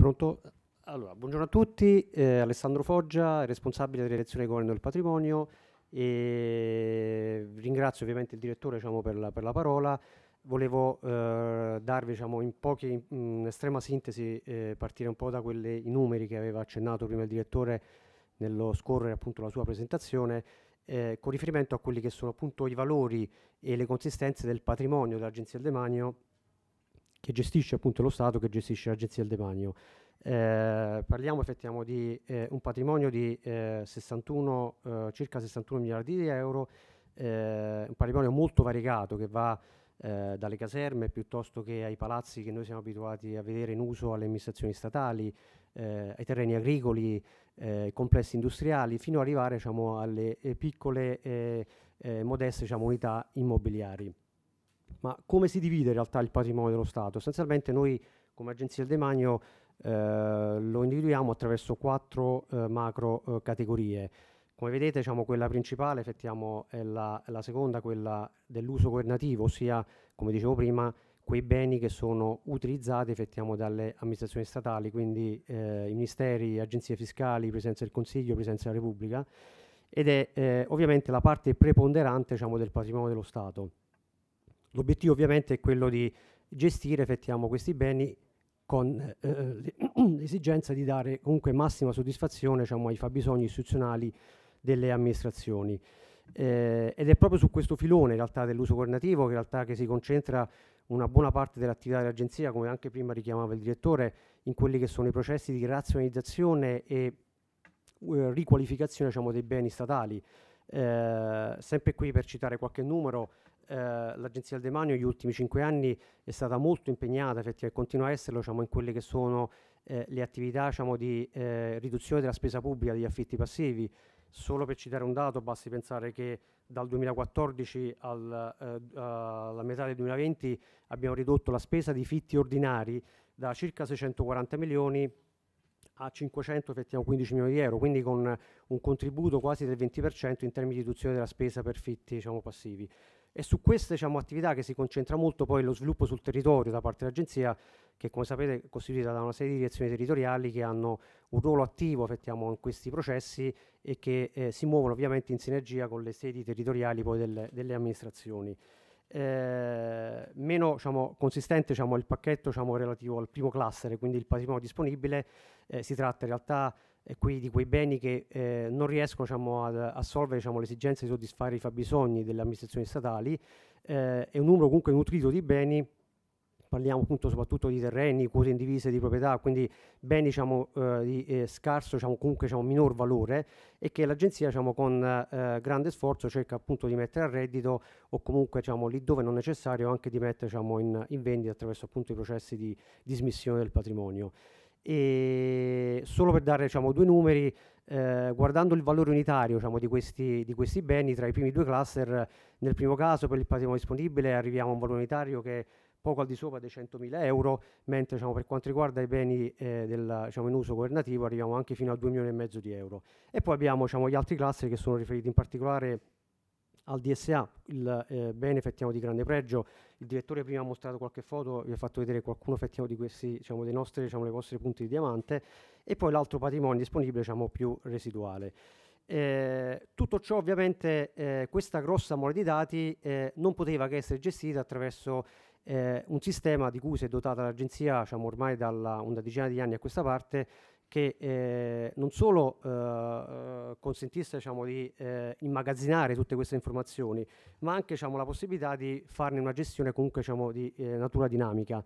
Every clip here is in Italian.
Pronto? Allora, buongiorno a tutti, eh, Alessandro Foggia, responsabile della direzione del governo del patrimonio e ringrazio ovviamente il direttore diciamo, per, la, per, la, parola. Volevo eh, darvi diciamo, in, poche, in, in estrema sintesi, eh, partire un po' da quei numeri che aveva accennato prima il direttore nello scorrere appunto la sua presentazione, eh, con riferimento a quelli che sono appunto i valori e le consistenze del patrimonio dell'Agenzia del Demanio che gestisce appunto lo Stato, che gestisce l'Agenzia del Demanio. Eh, parliamo effettivamente di eh, un patrimonio di eh, 61, eh, circa 61 miliardi di euro, eh, un patrimonio molto variegato che va eh, dalle caserme piuttosto che ai palazzi che noi siamo abituati a vedere in uso alle amministrazioni statali, ai terreni agricoli, ai complessi industriali, fino ad arrivare diciamo, alle piccole e modeste diciamo, unità immobiliari. Ma come si divide in realtà il patrimonio dello Stato? Essenzialmente noi come Agenzia del Demanio eh, lo individuiamo attraverso quattro eh, macro eh, categorie. Come vedete, diciamo, quella principale è, la, la seconda, quella dell'uso governativo, ossia, come dicevo prima, quei beni che sono utilizzati effettiamo, dalle amministrazioni statali, quindi eh, i ministeri, agenzie fiscali, presenza del Consiglio, presenza della Repubblica, ed è eh, ovviamente la parte preponderante diciamo, del patrimonio dello Stato. L'obiettivo ovviamente è quello di gestire, effettiamo questi beni con eh, eh, l'esigenza di dare comunque massima soddisfazione diciamo, ai fabbisogni istituzionali delle amministrazioni. Eh, ed è proprio su questo filone in realtà dell'uso governativo che in realtà che si concentra una buona parte dell'attività dell'agenzia, come anche prima richiamava il direttore, in quelli che sono i processi di razionalizzazione e eh, riqualificazione diciamo, dei beni statali. Eh, sempre qui per citare qualche numero, eh, l'Agenzia del Demanio negli ultimi cinque anni è stata molto impegnata, effettivamente continua a esserlo, diciamo, in quelle che sono eh, le attività diciamo, di eh, riduzione della spesa pubblica degli affitti passivi. Solo per citare un dato, basti pensare che dal 2014 al, eh, alla metà del 2020 abbiamo ridotto la spesa di fitti ordinari da circa 640 milioni a 515 milioni di euro, quindi con un contributo quasi del 20% in termini di riduzione della spesa per fitti diciamo, passivi. È su queste diciamo, attività che si concentra molto poi lo sviluppo sul territorio da parte dell'Agenzia, che come sapete è costituita da una serie di direzioni territoriali che hanno un ruolo attivo effettiamo, in questi processi e che eh, si muovono ovviamente in sinergia con le sedi territoriali poi, delle, delle amministrazioni eh, meno diciamo, consistente diciamo, il pacchetto diciamo, relativo al primo cluster, quindi il patrimonio disponibile, eh, si tratta in realtà eh, qui di quei beni che eh, non riescono diciamo, ad assolvere diciamo, l'esigenza di soddisfare i fabbisogni delle amministrazioni statali, è eh, un numero comunque nutrito di beni parliamo appunto soprattutto di terreni, quote indivise di proprietà, quindi beni diciamo, eh, di eh, scarso, diciamo, comunque diciamo, minor valore e che l'agenzia diciamo, con eh, grande sforzo cerca appunto di mettere a reddito o comunque diciamo, lì dove non necessario anche di mettere diciamo, in, in vendita attraverso appunto i processi di dismissione del patrimonio. E solo per dare diciamo, due numeri, eh, guardando il valore unitario diciamo, di, questi, di, questi, beni tra i primi due cluster, nel primo caso per il patrimonio disponibile arriviamo a un valore unitario che poco al di sopra dei 100.000 euro, mentre diciamo, per quanto riguarda i beni eh, del, diciamo, in uso governativo arriviamo anche fino a 2 milioni e mezzo di euro. E poi abbiamo diciamo, gli altri classi che sono riferiti in particolare al DSA, il eh, bene effettivo di grande pregio, il direttore prima ha mostrato qualche foto, vi ha fatto vedere qualcuno effettivo di questi, diciamo, dei nostri, diciamo, le vostre punte di diamante, e poi l'altro patrimonio disponibile, diciamo, più residuale. Eh, tutto ciò ovviamente, eh, questa grossa mole di dati eh, non poteva che essere gestita attraverso eh, un sistema di cui si è dotata l'agenzia diciamo, ormai da una decina di anni a questa parte che eh, non solo eh, eh, consentisse diciamo, di eh, immagazzinare tutte queste informazioni, ma anche diciamo, la possibilità di farne una gestione comunque diciamo, di eh, natura dinamica.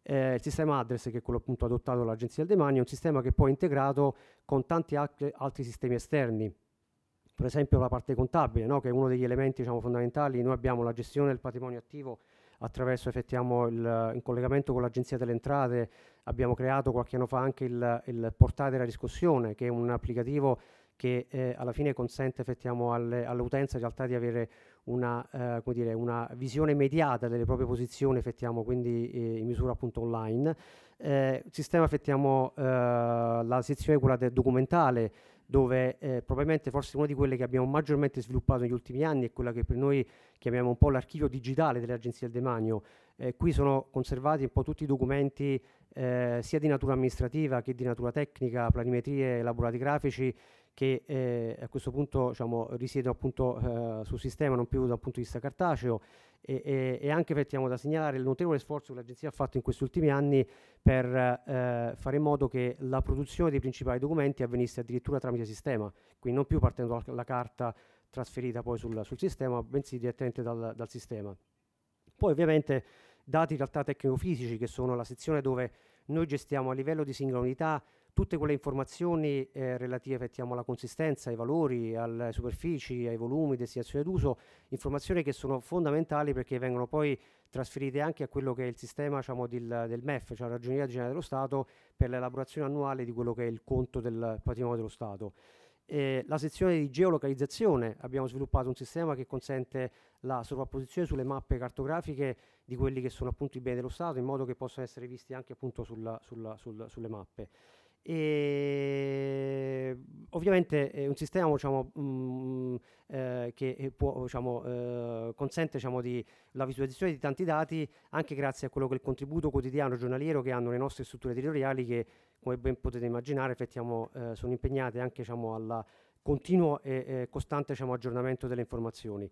Eh, il sistema Address, che è quello appunto adottato dall'Agenzia del Demanio, è un sistema che poi è integrato con tanti altri, sistemi esterni, per esempio la parte contabile, no? che è uno degli elementi diciamo, fondamentali. Noi abbiamo la gestione del patrimonio attivo attraverso effettiamo il, in collegamento con l'Agenzia delle Entrate abbiamo creato qualche anno fa anche il, il portale della discussione, che è un applicativo che eh, alla fine consente effettiamo alle, all'utenza in realtà di avere una, eh, dire, una visione immediata delle proprie posizioni, effettiamo, quindi eh, in misura appunto online. Eh, sistema effettiamo eh, la sezione quella del documentale dove eh, probabilmente forse una di quelle che abbiamo maggiormente sviluppato negli ultimi anni è quella che per noi chiamiamo un po' l'archivio digitale dell'Agenzia del demanio. Eh, qui sono conservati un po' tutti i documenti eh, sia di natura amministrativa che di natura tecnica, planimetrie, elaborati grafici che eh, a questo punto diciamo, risiedono appunto, eh, sul sistema non più dal punto di vista cartaceo e, e, e anche mettiamo da segnalare il notevole sforzo che l'Agenzia ha fatto in questi ultimi anni per eh, fare in modo che la produzione dei principali documenti avvenisse addirittura tramite sistema, quindi non più partendo dalla carta trasferita poi sul, sul sistema, bensì direttamente dal, dal sistema. Poi ovviamente dati in realtà tecnico-fisici, che sono la sezione dove noi gestiamo a livello di singola unità tutte quelle informazioni eh, relative alla consistenza, ai valori, alle superfici, ai volumi, destinazione d'uso, informazioni che sono fondamentali perché vengono poi trasferite anche a quello che è il sistema diciamo, del, del, MEF, cioè la Ragioneria Generale dello Stato, per l'elaborazione annuale di quello che è il conto del patrimonio dello Stato. Eh, la sezione di geolocalizzazione, abbiamo sviluppato un sistema che consente la sovrapposizione sulle mappe cartografiche di quelli che sono appunto i beni dello Stato in modo che possano essere visti anche appunto sulla, sulla, sul, sulle mappe. E ehm, ovviamente è un sistema diciamo, mh, mm, eh, che eh, può, diciamo, eh, consente diciamo, di, la visualizzazione di tanti dati anche grazie a quello che è il contributo quotidiano giornaliero che hanno le nostre strutture territoriali che come ben potete immaginare effettiamo, eh, sono impegnate anche diciamo, al continuo e costante diciamo, aggiornamento delle informazioni.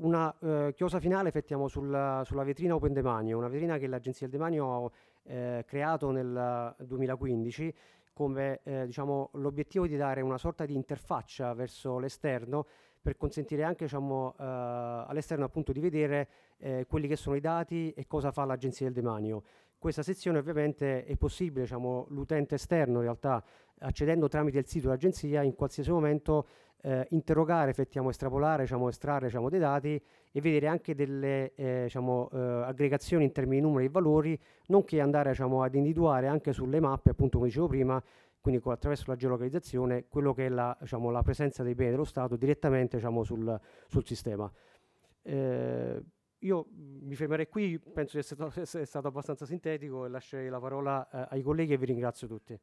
Una eh, chiosa finale effettiamo sulla, sulla vetrina Open Demanio, una vetrina che l'Agenzia del Demanio ha eh, creato nel 2015 come eh, diciamo, l'obiettivo di dare una sorta di interfaccia verso l'esterno per consentire anche diciamo, eh, all'esterno appunto di vedere eh, quelli che sono i dati e cosa fa l'agenzia del demanio. Questa sezione ovviamente è possibile, diciamo, l'utente esterno in realtà accedendo tramite il sito dell'agenzia in qualsiasi momento eh, interrogare, effettiamo, estrapolare, diciamo, estrarre diciamo, dei dati e vedere anche delle eh, diciamo, eh, aggregazioni in termini di numeri e valori, nonché andare diciamo, ad individuare anche sulle mappe, appunto come dicevo prima, quindi attraverso la geolocalizzazione, quello che è la, diciamo, la presenza dei beni dello Stato direttamente diciamo, sul, sul, sistema. Eh, io mi fermerei qui, penso di essere stato, abbastanza sintetico e lascerei la parola eh, ai colleghi e vi ringrazio tutti.